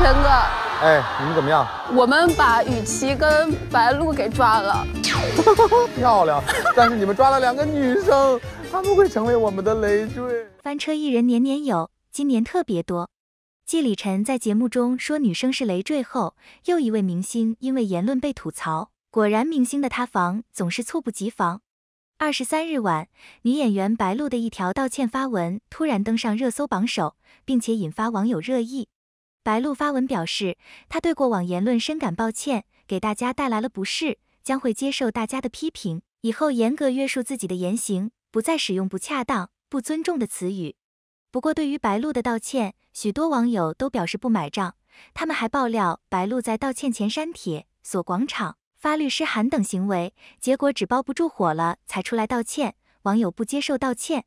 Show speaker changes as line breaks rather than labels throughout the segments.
陈哥，哎，你们怎么样？我们把雨琦跟白鹿给抓了，漂亮。但是你们抓了两个女生，他们会成为我们的累赘。翻车艺人年年有，今年特别多。继李晨在节目中说女生是累赘后，又一位明星因为言论被吐槽。果然，明星的塌房总是猝不及防。二十三日晚，女演员白鹿的一条道歉发文突然登上热搜榜首，并且引发网友热议。白鹿发文表示，他对过往言论深感抱歉，给大家带来了不适，将会接受大家的批评，以后严格约束自己的言行，不再使用不恰当、不尊重的词语。不过，对于白鹿的道歉，许多网友都表示不买账。他们还爆料白鹿在道歉前删帖、锁广场、发律师函等行为，结果纸包不住火了，才出来道歉。网友不接受道歉。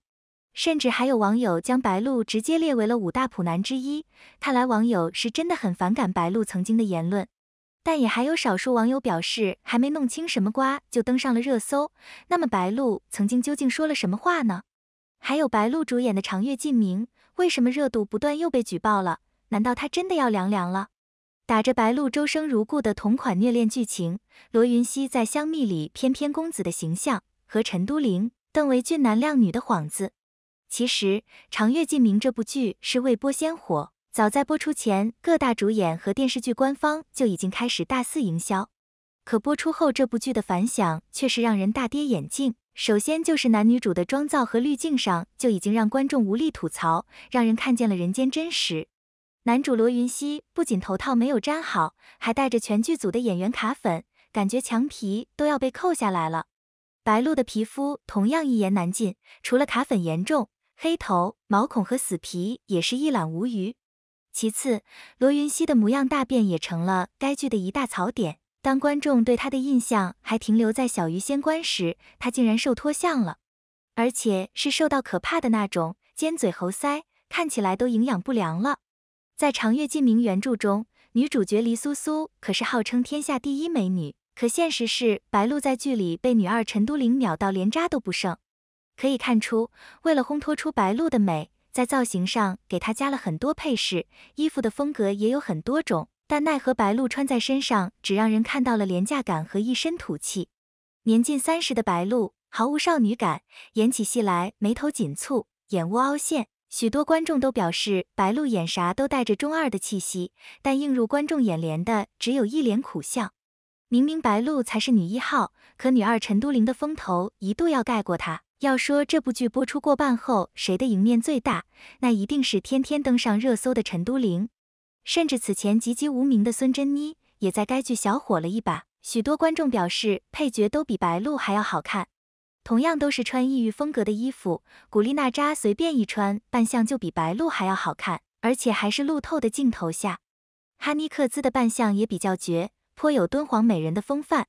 甚至还有网友将白鹿直接列为了五大普男之一，看来网友是真的很反感白鹿曾经的言论，但也还有少数网友表示还没弄清什么瓜就登上了热搜。那么白鹿曾经究竟说了什么话呢？还有白鹿主演的《长月烬明》为什么热度不断又被举报了？难道他真的要凉凉了？打着白鹿周生如故的同款虐恋剧情，罗云熙在《香蜜》里翩翩公子的形象和陈都灵、邓为俊男靓女的幌子。其实《长月烬明》这部剧是未播先火，早在播出前，各大主演和电视剧官方就已经开始大肆营销。可播出后，这部剧的反响却是让人大跌眼镜。首先就是男女主的妆造和滤镜上就已经让观众无力吐槽，让人看见了人间真实。男主罗云熙不仅头套没有粘好，还带着全剧组的演员卡粉，感觉墙皮都要被扣下来了。白鹿的皮肤同样一言难尽，除了卡粉严重。黑头、毛孔和死皮也是一览无余。其次，罗云熙的模样大变也成了该剧的一大槽点。当观众对他的印象还停留在小鱼仙官时，他竟然瘦脱相了，而且是瘦到可怕的那种，尖嘴猴腮，看起来都营养不良了。在《长月烬明》原著中，女主角黎苏苏可是号称天下第一美女，可现实是白鹿在剧里被女二陈都灵秒到连渣都不剩。可以看出，为了烘托出白鹿的美，在造型上给她加了很多配饰，衣服的风格也有很多种。但奈何白鹿穿在身上，只让人看到了廉价感和一身土气。年近三十的白鹿毫无少女感，演起戏来眉头紧蹙，眼窝凹陷，许多观众都表示白鹿演啥都带着中二的气息。但映入观众眼帘的只有一脸苦相。明明白鹿才是女一号，可女二陈都灵的风头一度要盖过她。要说这部剧播出过半后谁的赢面最大，那一定是天天登上热搜的陈都灵，甚至此前籍籍无名的孙珍妮也在该剧小火了一把。许多观众表示，配角都比白鹿还要好看。同样都是穿异域风格的衣服，古力娜扎随便一穿，扮相就比白鹿还要好看，而且还是路透的镜头下，哈妮克孜的扮相也比较绝，颇有敦煌美人的风范。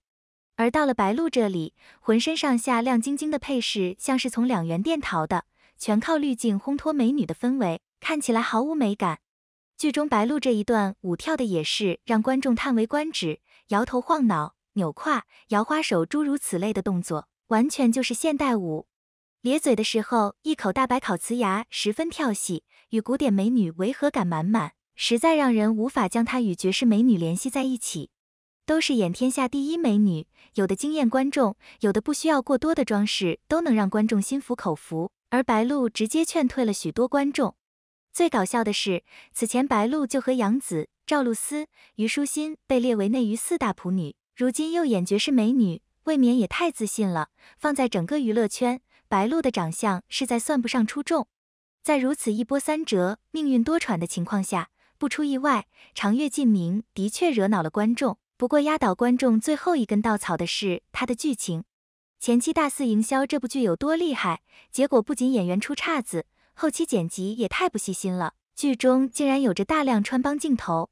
而到了白鹿这里，浑身上下亮晶晶的配饰像是从两元店淘的，全靠滤镜烘托美女的氛围，看起来毫无美感。剧中白鹿这一段舞跳的也是让观众叹为观止，摇头晃脑、扭胯、摇花手诸如此类的动作，完全就是现代舞。咧嘴的时候，一口大白烤瓷牙十分跳戏，与古典美女违和感满满，实在让人无法将她与绝世美女联系在一起。都是演天下第一美女，有的惊艳观众，有的不需要过多的装饰，都能让观众心服口服。而白鹿直接劝退了许多观众。最搞笑的是，此前白鹿就和杨紫、赵露思、虞书欣被列为内娱四大普女，如今又演绝世美女，未免也太自信了。放在整个娱乐圈，白鹿的长相实在算不上出众。在如此一波三折、命运多舛的情况下，不出意外，长月烬明的确惹恼了观众。不过压倒观众最后一根稻草的是它的剧情，前期大肆营销这部剧有多厉害，结果不仅演员出岔子，后期剪辑也太不细心了，剧中竟然有着大量穿帮镜头。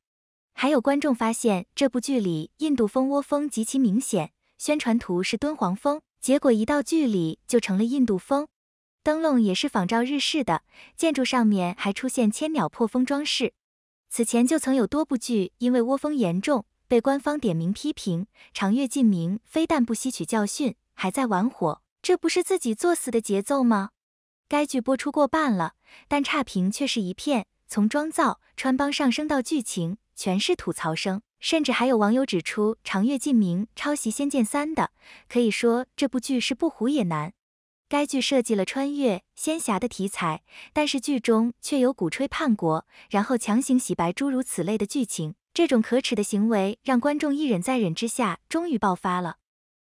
还有观众发现这部剧里印度蜂窝蜂极其明显，宣传图是敦煌蜂，结果一到剧里就成了印度蜂。灯笼也是仿照日式的，建筑上面还出现千鸟破风装饰。此前就曾有多部剧因为窝蜂严重。被官方点名批评，长月烬明非但不吸取教训，还在玩火，这不是自己作死的节奏吗？该剧播出过半了，但差评却是一片，从妆造、穿帮上升到剧情，全是吐槽声，甚至还有网友指出长月烬明抄袭《仙剑三》的，可以说这部剧是不糊也难。该剧设计了穿越仙侠的题材，但是剧中却有鼓吹叛国，然后强行洗白诸如此类的剧情，这种可耻的行为让观众一忍再忍之下，终于爆发了。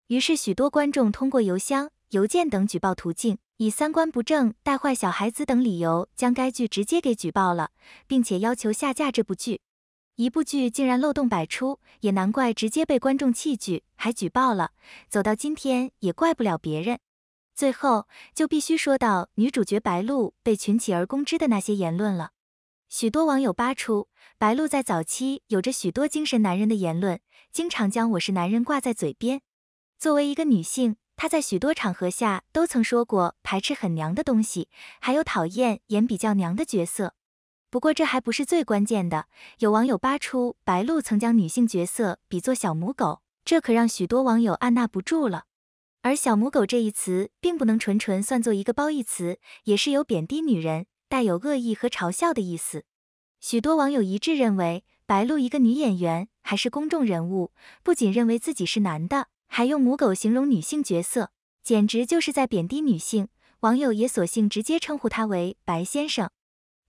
于是，许多观众通过邮箱、邮件等举报途径，以三观不正、带坏小孩子等理由，将该剧直接给举报了，并且要求下架这部剧。一部剧竟然漏洞百出，也难怪直接被观众弃剧，还举报了。走到今天，也怪不了别人。最后就必须说到女主角白鹿被群起而攻之的那些言论了。许多网友扒出白鹿在早期有着许多精神男人的言论，经常将我是男人挂在嘴边。作为一个女性，她在许多场合下都曾说过排斥很娘的东西，还有讨厌演比较娘的角色。不过这还不是最关键的，有网友扒出白鹿曾将女性角色比作小母狗，这可让许多网友按捺不住了。而“小母狗”这一词并不能纯纯算作一个褒义词，也是有贬低女人、带有恶意和嘲笑的意思。许多网友一致认为，白鹿一个女演员还是公众人物，不仅认为自己是男的，还用“母狗”形容女性角色，简直就是在贬低女性。网友也索性直接称呼她为“白先生”。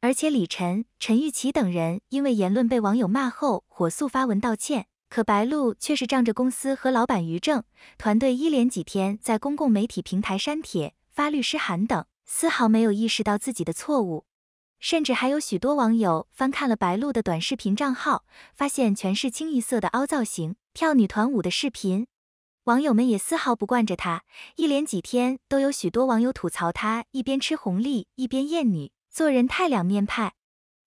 而且李晨、陈玉琪等人因为言论被网友骂后，火速发文道歉。可白鹿却是仗着公司和老板余正团队一连几天在公共媒体平台删帖、发律师函等，丝毫没有意识到自己的错误。甚至还有许多网友翻看了白鹿的短视频账号，发现全是清一色的凹造型、跳女团舞的视频。网友们也丝毫不惯着他，一连几天都有许多网友吐槽他一边吃红利一边艳女，做人太两面派。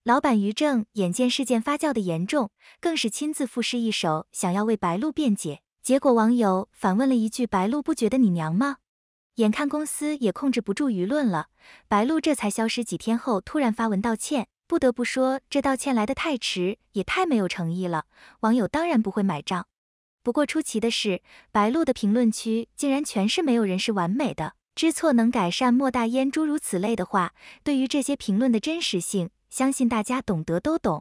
老板于正眼见事件发酵的严重，更是亲自赋诗一首，想要为白鹿辩解。结果网友反问了一句：“白鹿不觉得你娘吗？”眼看公司也控制不住舆论了，白鹿这才消失几天后突然发文道歉。不得不说，这道歉来的太迟，也太没有诚意了。网友当然不会买账。不过出奇的是，白鹿的评论区竟然全是“没有人是完美的，知错能改善莫大焉”诸如此类的话。对于这些评论的真实性，相信大家懂得都懂。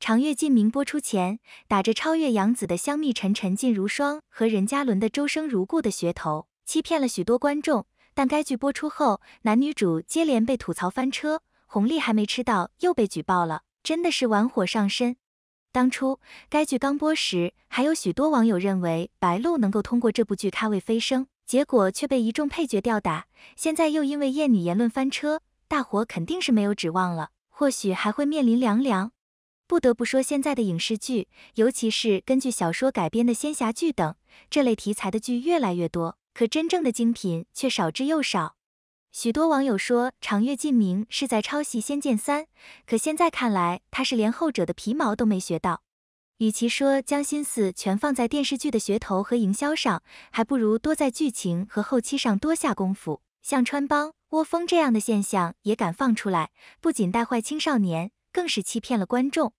《长月烬明》播出前，打着超越杨紫的香蜜沉沉烬如霜和任嘉伦的周生如故的噱头，欺骗了许多观众。但该剧播出后，男女主接连被吐槽翻车，红利还没吃到，又被举报了，真的是玩火上身。当初该剧刚播时，还有许多网友认为白鹿能够通过这部剧咖位飞升，结果却被一众配角吊打。现在又因为艳女言论翻车，大伙肯定是没有指望了。或许还会面临凉凉。不得不说，现在的影视剧，尤其是根据小说改编的仙侠剧等这类题材的剧越来越多，可真正的精品却少之又少。许多网友说《长月烬明》是在抄袭《仙剑三》，可现在看来，他是连后者的皮毛都没学到。与其说将心思全放在电视剧的噱头和营销上，还不如多在剧情和后期上多下功夫。像穿帮。窝蜂这样的现象也敢放出来，不仅带坏青少年，更是欺骗了观众。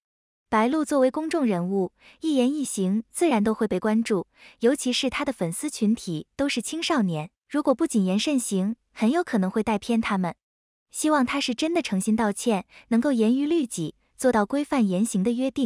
白鹿作为公众人物，一言一行自然都会被关注，尤其是他的粉丝群体都是青少年，如果不谨言慎行，很有可能会带偏他们。希望他是真的诚心道歉，能够严于律己，做到规范言行的约定。